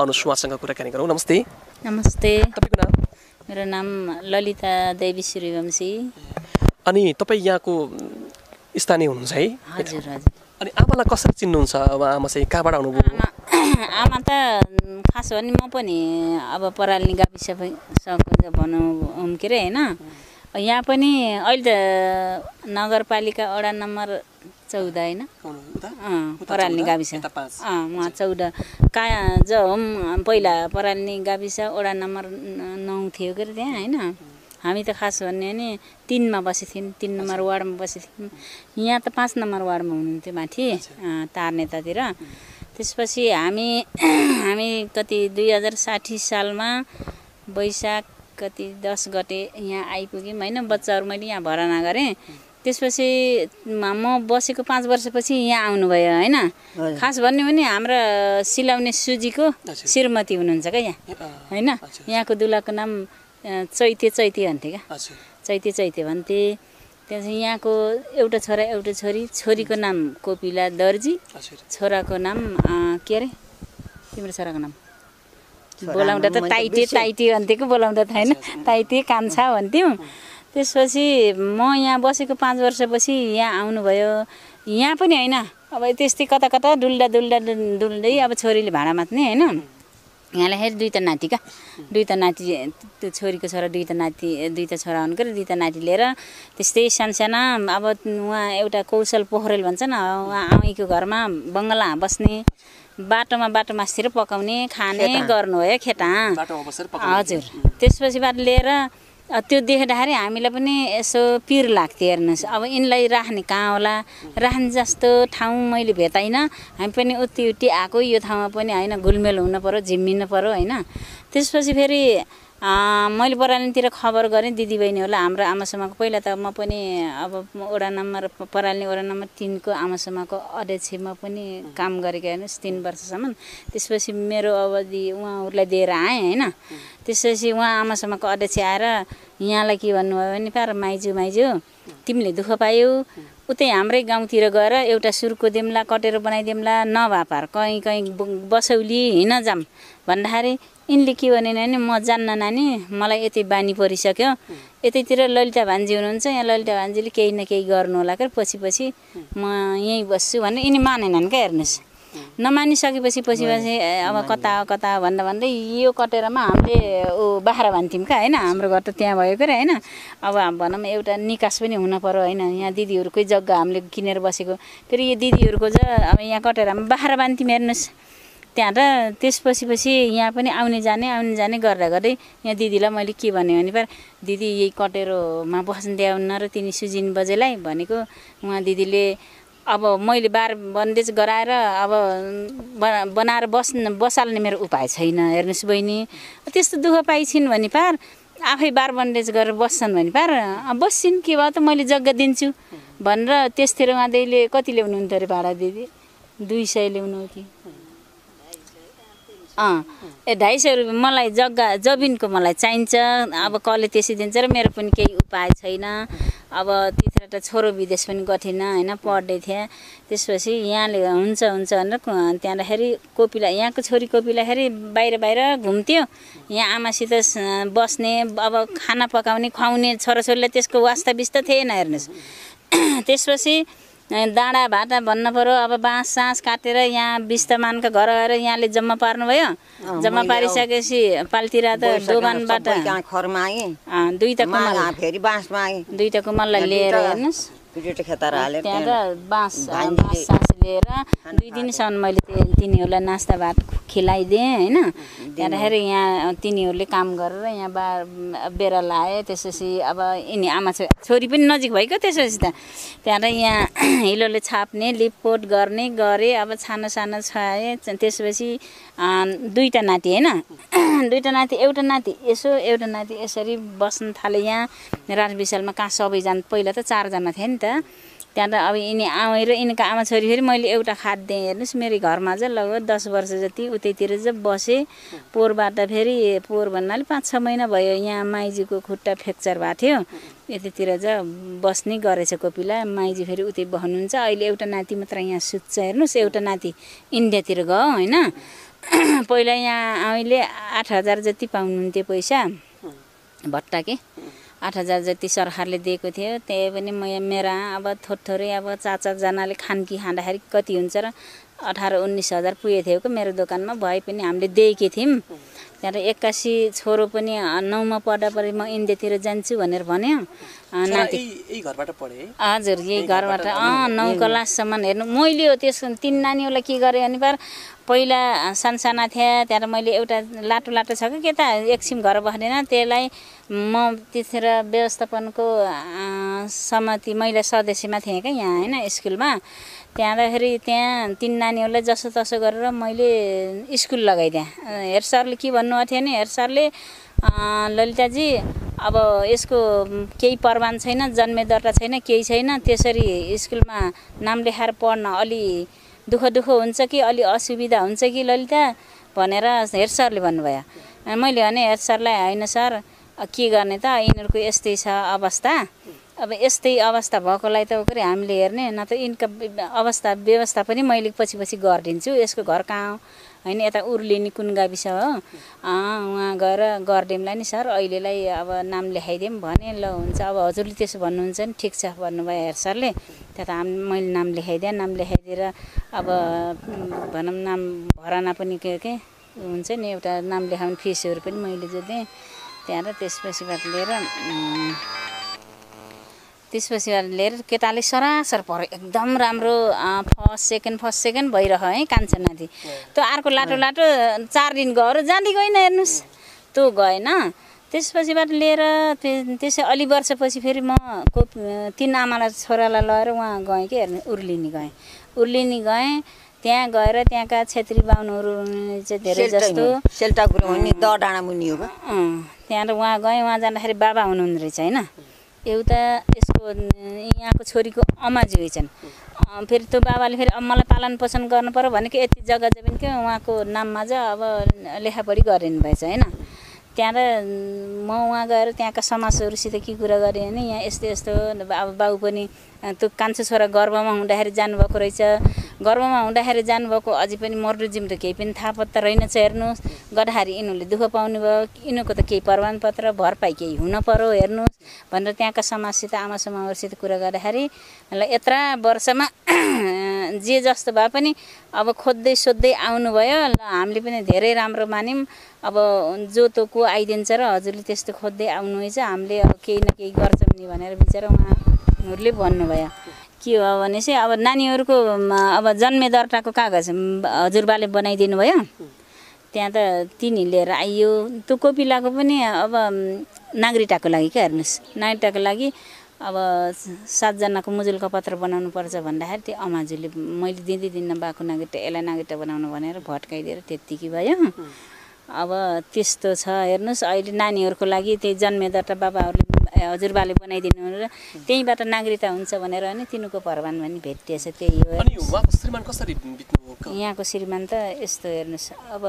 आउनुहोस् उहाँसँग कुराकानी गरौँ नमस्ते नमस्ते तपाईँको नाम मेरो नाम ललिता देवी सूर्यवंशी अनि तपाईँ यहाँको स्थानीय हुनुहुन्छ है हजुर हजुर अनि आमालाई कसरी चिन्नुहुन्छ अब आमा चाहिँ कहाँबाट आउनुभयो आमा त खास नि म पनि अब पराल्ने गाविस भनौँ के अरे होइन यहाँ पनि अहिले त नगरपालिका वडा नम्बर चौध होइन परालनी गाविस अँ उहाँ चौध का ज पहिला पराल्ने गाविस वडा नम्बर नौ थियो के अरे त्यहाँ होइन हामी त खास भन्यो भने तिनमा बसेको थियौँ तिन नम्बर वार्डमा बसेको थियौँ यहाँ त पाँच नम्बर वार्डमा हुनुहुन्थ्यो माथि तार नेतातिर त्यसपछि हामी हामी कति दुई हजार साठी सालमा वैशाख कति दस गते यहाँ आइपुग्यौँ होइन बच्चाहरू मैले यहाँ भरना गरेँ त्यसपछि म बसेको पाँच वर्षपछि यहाँ आउनुभयो होइन खास भन्यो भने हाम्रा सिलाउने सुजीको श्रीमती हुनुहुन्छ क्या यहाँ होइन यहाँको दुलाको नाम चैते चैते भन्थे क्या चैते चैते भन्थे त्यहाँदेखि यहाँको एउटा छोरा एउटा छोरी छोरीको नाम कोपिला दर्जी छोराको नाम के अरे तिम्रो छोराको नाम बोलाउँदा त ताइते ताइते भन्थ्यो कि बोलाउँदा त होइन ताइते कान्छा भन्थ्यौँ त्यसपछि म यहाँ बसेको पाँच वर्षपछि यहाँ आउनुभयो यहाँ पनि होइन अब त्यस्तै कता कता डुल्दा डुल्दा डुल्दै अब छोरीले भाँडा मात्ने होइन यहाँलाई फेरि दुईवटा नाति क्या दुईवटा नाति त्यो छोरीको छोरा दुईवटा नाति दुईवटा छोरा हुनु पऱ्यो दुईवटा नाति लिएर त्यस्तै सानसाना अब उहाँ एउटा कौशल पोखरेल भन्छन् उहाँ आउँको घरमा बङ्गला बस्ने बाटोमा बाटो मासतिर पकाउने खाने गर्नु हो खेटा हजुर त्यसपछि बाटो लिएर त्यो देख्दाखेरि हामीलाई पनि यसो पिर लाग्थ्यो हेर्नुहोस् अब यिनलाई राख्ने कहाँ होला राख्ने जस्तो ठाउँ मैले भेटाइनँ हामी पनि उति उति आएको यो ठाउँमा पनि होइन घुलमेल हुनुपऱ्यो झिम्मिनु पऱ्यो होइन त्यसपछि फेरि मैले परालिनीतिर खबर गरेँ दिदीबहिनीहरूलाई हाम्रो आमासम्मको पहिला त म पनि अब वडा नम्बर परालिनी वडा नम्बर तिनको आमासम्मको अध्यक्षमा पनि काम गरेको हेर्नुहोस् तिन वर्षसम्म त्यसपछि मेरो अवधि उहाँहरूलाई दिएर आएँ होइन त्यसपछि उहाँ आमासम्मको अध्यक्ष आएर यहाँलाई के भन्नुभयो भने पार माइजू माइजू तिमीले दुःख पायौ उतै हाम्रै गाउँतिर गएर एउटा सुर्को देऊला कटेर बनाइदेऊला नभा पार कहीँ कहीँ बसौली हिँड जाम भन्दाखेरि यिनले के भनेन भने म जान्न नानी मलाई यति बानी परिसक्यो यतैतिर ललिता भान्जी हुनुहुन्छ यहाँ ललिता भान्जीले केही न केही गर्नु होला क्या पछि पछि म यहीँ बस्छु भने यिनी मानेनन् क्या हेर्नुहोस् नमानिसकेपछि पछि पछि अब कता कता भन्दा भन्दै यो कटेरमा हामीले ऊ बाख्रा भन्थ्यौँ क्या होइन हाम्रो घर त त्यहाँ भएको क्या होइन अब भनौँ एउटा निकास पनि हुन पऱ्यो होइन यहाँ दिदीहरूकै जग्गा हामीले किनेर बसेको फेरि यो दिदीहरूको ज अब यहाँ कटेरामा बाख्रा बान्थ्यौँ हेर्नुहोस् त्यहाँ र त्यसपछि पछि यहाँ पनि आउने जाने आउने जाने गर्दा गर्दै यहाँ दिदीलाई मैले के भने पार दिदी यही कटेरोमा बस्नु दिउन्न र तिनी सुजिन बजेलाई भनेको उहाँ दिदीले अब मैले बार बन्देज गराएर अब बनाएर बस् बसाल्ने मेरो उपाय छैन हेर्नुहोस् बहिनी त्यस्तो दुःख पाइछिन् भने पार आफै बार बन्देज गरेर बस्छन् भने पार बस्छिन् के भयो त मैले जग्गा दिन्छु भनेर त्यसतिर उहाँदेखिले कति ल्याउनुहुन्थ्यो अरे भाडा दिदी दुई सय ल्याउनु कि अँ ए ढाई सय रुपियाँ मलाई जग्गा जमिनको मलाई चाहिन्छ अब कसले त्यसै दिन्छ र मेरो पनि केही उपाय छैन अब त्यति त छोरो विदेश पनि गर्थेन होइन पढ्दै थिएँ त्यसपछि यहाँले हुन्छ हुन्छ भनेर त्यहाँदाखेरि कोपिला यहाँको छोरी कोपिलाखेरि बाहिर बाहिर घुम्थ्यो यहाँ आमासित बस्ने अब खाना पकाउने खुवाउने छोराछोरीलाई त्यसको वास्ता बिस्ता थिएन हेर्नुहोस् त्यसपछि डाँडा भाटा भन्नु पऱ्यो अब बाँस सास काटेर यहाँ बिस्तमानका घर आएर यहाँले जम्मा पार्नुभयो जम्मा पारिसकेपछि पालतिर त दोकानबाट खरमा कुमल फेरि बाँसमा आएँ दुईवटा कुमललाई लिएर हेर्नुहोस् त्यहाँ त बाँस बाँस सास लिएर दुई दिनसम्म मैले तिनीहरूलाई नास्ता भात खिलाइदिएँ होइन त्यहाँदेखि यहाँ तिनीहरूले काम गरेर यहाँ बा बेरा लाए त्यसपछि अब यिनी आमा छोरी पनि नजिक भइगयो त्यसपछि त त्यहाँबाट यहाँ हिलोले छाप्ने लिपपोट गर्ने गरेँ अब छानो सानो छाएँ त्यसपछि दुईवटा नाति होइन दुईवटा नाति एउटा नाति यसो एउटा नाति यसरी बस्न थालेँ यहाँ राजविशालमा कहाँ सबैजना पहिला त चारजना थिएँ नि त त्यहाँ त अब यिनी र यिनीको आमा छोरी फेरि मैले एउटा खाद दिएँ हेर्नुहोस् मेरो घरमा चाहिँ लगभग दस वर्ष जति उतैतिर चाहिँ बसेँ पोहोरबाट फेरि पोहोर भन्नाले पाँच छ महिना भयो यहाँ माइजीको खुट्टा फ्रेक्चर भएको थियो यतातिर चाहिँ बस्ने गरेछ कोपिला माइजी फेरि उतै बस्नुहुन्छ अहिले एउटा नाति मात्र यहाँ सुत्छ हेर्नुहोस् एउटा नाति इन्डियातिर गयो होइन पहिला यहाँ आउँले आठ हजार जति पाउनुहुन्थ्यो पैसा भट्टा के आठ हजार जति सरकारले दिएको थियो त्यही पनि म मेरा अब थोर थोरै अब चार चारजनाले खानकी खाँदाखेरि कति हुन्छ र अठार उन्नाइस हजार पुगेको थियो कि मेरो दोकानमा भए पनि हामीले दिएकी थियौँ त्यहाँबाट एक्कासी छोरो पनि नौमा पढ्दा पढि म इन्डियातिर जान्छु भनेर भन्यो नाति हजुर यही घरबाट अँ नौ क्लाससम्म हेर्नु मैले हो तिन नानीहरूलाई के गरेँ भने पार पहिला सानसाना थिएँ त्यहाँबाट मैले एउटा लाटो लाटो छ कि के त एकछिन घर बस्दैन त्यसलाई म त्यतिखेर व्यवस्थापनको समिति महिला सदस्यमा थिएँ क्या यहाँ होइन स्कुलमा त्यहाँदाखेरि त्यहाँ तिन नानीहरूलाई तसो गरेर मैले स्कुल लगाइदिएँ हेड सरले के भन्नुभएको थियो भने हेड सरले ललिताजी अब यसको केही प्रमाण छैन जन्मे दर्ता छैन केही छैन त्यसरी स्कुलमा नाम लेखाएर पढ्न अलि दुःख दुःख हुन्छ कि अलि असुविधा हुन्छ कि ललिता भनेर हेर सरले भन्नुभयो मैले भने हेर सरलाई होइन सर के गर्ने त यिनीहरूको यस्तै छ अवस्था अब यस्तै अवस्था भएकोलाई त फेरि हामीले हेर्ने न त इन्कम अवस्था व्यवस्था पनि मैले पछि पछि गरिदिन्छु यसको घर कहाँ होइन यता उर्लिनी कुन गाविस हो उहाँ गएर गरिदिउँलाई नि सर अहिलेलाई अब नाम लेखाइदिउँ भने ल हुन्छ अब हजुरले त्यसो भन्नुहुन्छ नि ठिक छ भन्नुभयो हेर सरले त्यहाँ त हाम मैले नाम लेखाइदिएँ नाम लेखाइदिएर अब भनौँ नाम भराना पनि के के हुन्छ नि एउटा नाम लेखाउने फिसहरू पनि मैले जोधेँ त्यहाँ र त्यसपछि बात लिएर त्यसपछि लिएर केटाले सरासर पऱ्यो एकदम राम्रो फर्स्ट सेकेन्ड फर्स्ट सेकेन्ड भइरह है कान्छनाथी त्यो अर्को लाटो लाटो चार दिन गएर जाँदै गएन हेर्नुहोस् त्यो गएन त्यसपछिबाट लिएर त्यसै अलि वर्षपछि फेरि म को तिन आमालाई छोरालाई लगेर उहाँ गएँ कि हेर्नु उर्लिनी गएँ उर्लिनी गएँ त्यहाँ गएर त्यहाँका छेत्री बाहुनहरू चाहिँ धेरै जस्तो सेल्टा गुरु हुने मुनि हो त्यहाँबाट उहाँ गएँ उहाँ जाँदाखेरि बाबा हुनुहुँदो रहेछ होइन एउटा यसको यहाँको छोरीको अमाजी छन् फेरि त्यो बाबाले फेरि अब मलाई पालन पोषण गर्नुपऱ्यो भनेको यति जग्गा जमिन क्या उहाँको नाममा चाहिँ अब लेखापढी गरिनु भएछ होइन त्यहाँ र म उहाँ गएर त्यहाँका समाजहरूसित के कुरा गरेँ भने यहाँ यस्तो यस्तो अब बाउ पनि त्यो कान्छो छोरा गर्वमा हुँदाखेरि जानुभएको रहेछ गर्वमा हुँदाखेरि जानुभएको अझै पनि मर्डुजिम त केही पनि थाहा पत्ता रहेनछ हेर्नुहोस् गर्दाखेरि यिनीहरूले दुःख पाउनु भयो यिनीहरूको त केही प्रमाणपत्र भरपाई केही हुन पऱ्यो हेर्नुहोस् भनेर त्यहाँका समाजसित आमा समाहरूसित कुरा गर्दाखेरि ल यत्र वर्षमा जे जस्तो भए पनि अब खोज्दै सोद्धै आउनुभयो ल हामीले पनि धेरै राम्रो मान्यौँ अब जो त को आइदिन्छ र हजुरले त्यस्तो खोज्दै आउनुहुन्छ हामीले अब केही न केही गर्छौँ नि भनेर बिचरा उहाँहरूले भन्नुभयो के हो भने चाहिँ अब नानीहरूको अब जन्मे दर्ताको कागज हजुरबाले बनाइदिनु भयो त्यहाँ त तिनी लिएर आइयो त्यो कोपिलाको पनि अब नागरिकताको लागि क्या हेर्नुहोस् नागरिकताको लागि अब सातजनाको मुजुलको पत्र बनाउनु पर्छ भन्दाखेरि त्यो अमाजुले मैले दिन बाको नागरिकता यसलाई नागरिकता बनाउनु भनेर भट्काइदिएर त्यत्तिकै भयो अब त्यस्तो छ हेर्नुहोस् अहिले नानीहरूको लागि त्यही जन्मेदर्ता बाबाहरूले हजुरबाले बनाइदिनु र त्यहीँबाट नागरिकता हुन्छ भनेर होइन तिनीहरूको भरवान पनि भेटिएछ त्यही हो यहाँको श्रीमान त यस्तो हेर्नुहोस् अब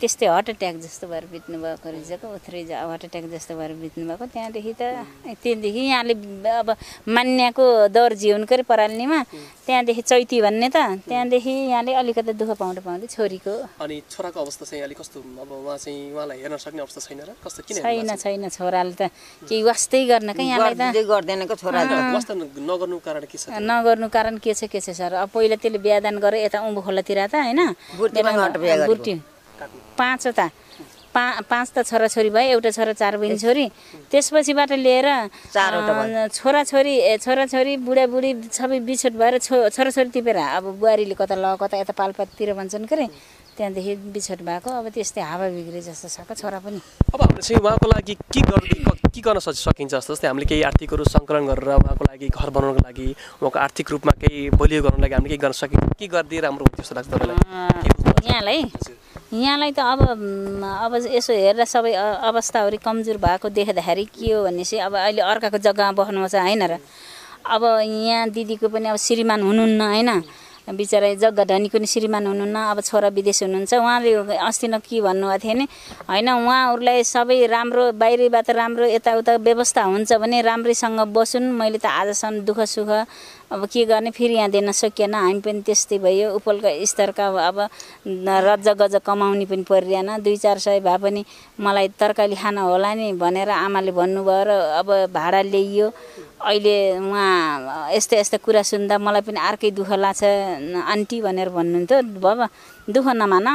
त्यस्तै हार्ट एट्याक जस्तो भएर बित्नुभएको रहेछको उत्रै हार्ट एट्याक जस्तो भएर बित्नुभएको त्यहाँदेखि त त्यहाँदेखि यहाँले अब मान्याको दर्जी कि परालनीमा त्यहाँदेखि चैती भन्ने त त्यहाँदेखि यहाँले अलिकति दुःख पाउँदै पाउँदै छोरीको अनि छोराको अवस्था चाहिँ अलिक कस्तो अब उहाँ चाहिँ उहाँलाई हेर्न सक्ने अवस्था छैन र कस्तो किन छैन छैन छोराले त केही वास्तै गर्न क्या यहाँलाई गर्दैन नगर्नु कारण के छ नगर्नु कारण के छ के छ सर अब पहिला त्यसले बिहादान गरे यता उँभो खोलातिर त होइन पाँचवटा पा पाँच त छोराछोरी भयो एउटा छोरा चार बहिनी छोरी त्यसपछिबाट लिएर छोराछोरी छोराछोरी बुढाबुढी सबै बिछोट भएर छो छोराछोरी टिपेर अब बुहारीले कता ल कता यता पालपातिर भन्छन् के त्यहाँदेखि बिछोट भएको अब त्यस्तै हावा बिग्रे जस्तो छ छोरा पनि अब हामी चाहिँ उहाँको लागि के गर्नु के गर्न सकिन्छ जस्तो जस्तै हामीले केही आर्थिकहरू सङ्कलन गरेर उहाँको लागि घर बनाउनको लागि उहाँको आर्थिक रूपमा केही बलियो गर्नुको लागि हामीले के गर्न सकिन्छ के गरिदिएर राम्रो जस्तो लाग्छ तपाईँलाई यहाँलाई यहाँलाई त अब अब यसो हेरेर सबै अवस्थाहरू कमजोर भएको देख्दाखेरि के हो भनेपछि अब अहिले अर्काको जग्गामा बस्नुपर्छ होइन र अब यहाँ दिदीको पनि अब श्रीमान हुनुहुन्न होइन बिचरा जग्गा धनीको पनि श्रीमान हुनुहुन्न अब छोरा विदेश हुनुहुन्छ उहाँले अस्ति न के भन्नुभएको थियो भने होइन उहाँहरूलाई सबै राम्रो बाहिरबाट राम्रो यताउता व्यवस्था हुन्छ भने राम्रैसँग बसुन् मैले त आजसम्म दुःख सुख अब के गर्ने फेरि यहाँ दिन सकिएन हामी पनि त्यस्तै भयो उपलका स्तरका अब रज गज कमाउने पनि परिरहेन दुई चार सय भए पनि मलाई तरकारी खान होला नि भनेर आमाले भन्नुभयो र अब भाडा ल्याइयो अहिले उहाँ यस्तो यस्तो कुरा सुन्दा मलाई पनि अर्कै दुःख लाग्छ आन्टी भनेर भन्नुहुन्थ्यो बाबा दुःख नमान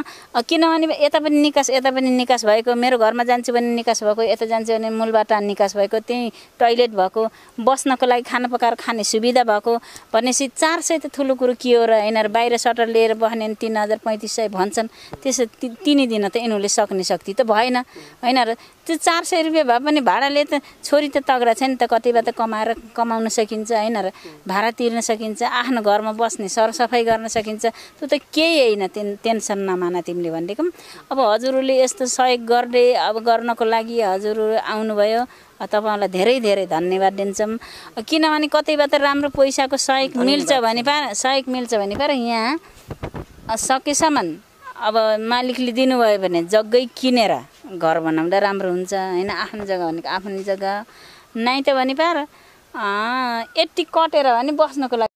किनभने यता पनि निकास यता पनि निकास भएको मेरो घरमा जान्छु भने निकास भएको यता जान्छु भने मूलबाट निकास भएको त्यहीँ टोइलेट भएको बस्नको लागि खाना पकाएर खाने सुविधा भएको भनेपछि चार सय त ठुलो कुरो के हो र यिनीहरू बाहिर सटर लिएर बस्ने भने तिन हजार पैँतिस सय भन्छन् त्यसो तिनी दिन त यिनीहरूले सक्ने शक्ति त भएन होइन त्यो चार सय रुपियाँ भए पनि भाडाले त छोरी त तगडा छ नि त कतिबा त कमाएर कमाउन सकिन्छ होइन र भाडा तिर्न सकिन्छ आफ्नो घरमा बस्ने सरसफाइ गर्न सकिन्छ त्यो त केही होइन टेन टेन्सन नमाना तिमीले भनेदेखि अब हजुरहरूले यस्तो सहयोग गर्ने अब गर्नको लागि हजुरहरू आउनुभयो तपाईँलाई धेरै धेरै धन्यवाद दिन्छौँ किनभने कतैबाट त राम्रो पैसाको सहयोग मिल्छ भने पा सहयोग मिल्छ भने पार यहाँ सकेसम्म अब मालिकले दिनुभयो भने जग्गै किनेर घर बनाउँदा राम्रो हुन्छ होइन आफ्नो जग्गा भनेको आफ्नो जग्गा नाइ त भने पार यति कटेर भने बस्नको लागि